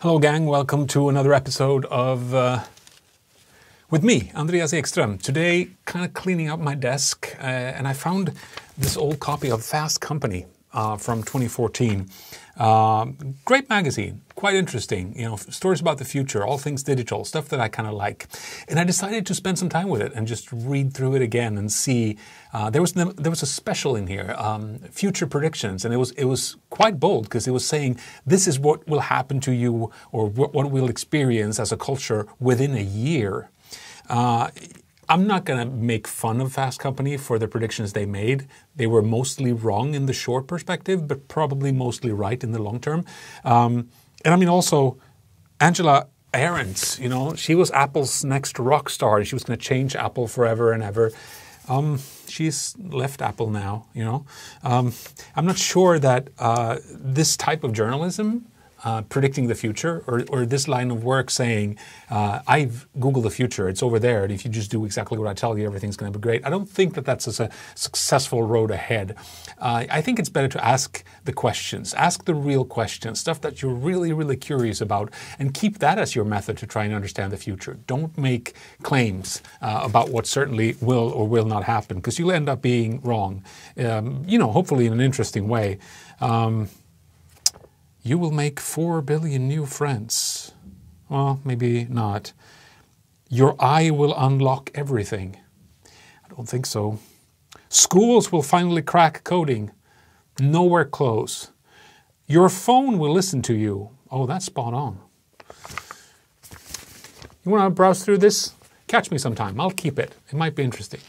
Hello, gang. Welcome to another episode of uh, with me, Andreas Ekström. Today, kind of cleaning up my desk, uh, and I found this old copy of Fast Company uh, from 2014. Uh, great magazine quite interesting. You know, stories about the future, all things digital, stuff that I kind of like. And I decided to spend some time with it and just read through it again and see. Uh, there was there was a special in here, um, future predictions, and it was it was quite bold because it was saying this is what will happen to you or what, what we'll experience as a culture within a year. Uh, I'm not going to make fun of Fast Company for the predictions they made. They were mostly wrong in the short perspective, but probably mostly right in the long term. Um, and I mean, also, Angela Arendt, you know, she was Apple's next rock star. She was going to change Apple forever and ever. Um, she's left Apple now, you know. Um, I'm not sure that uh, this type of journalism uh, predicting the future or, or, this line of work saying, uh, I've Googled the future, it's over there, and if you just do exactly what I tell you, everything's going to be great. I don't think that that's a, a successful road ahead. Uh, I think it's better to ask the questions, ask the real questions, stuff that you're really, really curious about, and keep that as your method to try and understand the future. Don't make claims uh, about what certainly will or will not happen, because you'll end up being wrong, um, you know, hopefully in an interesting way. Um, you will make 4 billion new friends. Well, maybe not. Your eye will unlock everything. I don't think so. Schools will finally crack coding. Nowhere close. Your phone will listen to you. Oh, that's spot on. You want to browse through this? Catch me sometime. I'll keep it. It might be interesting.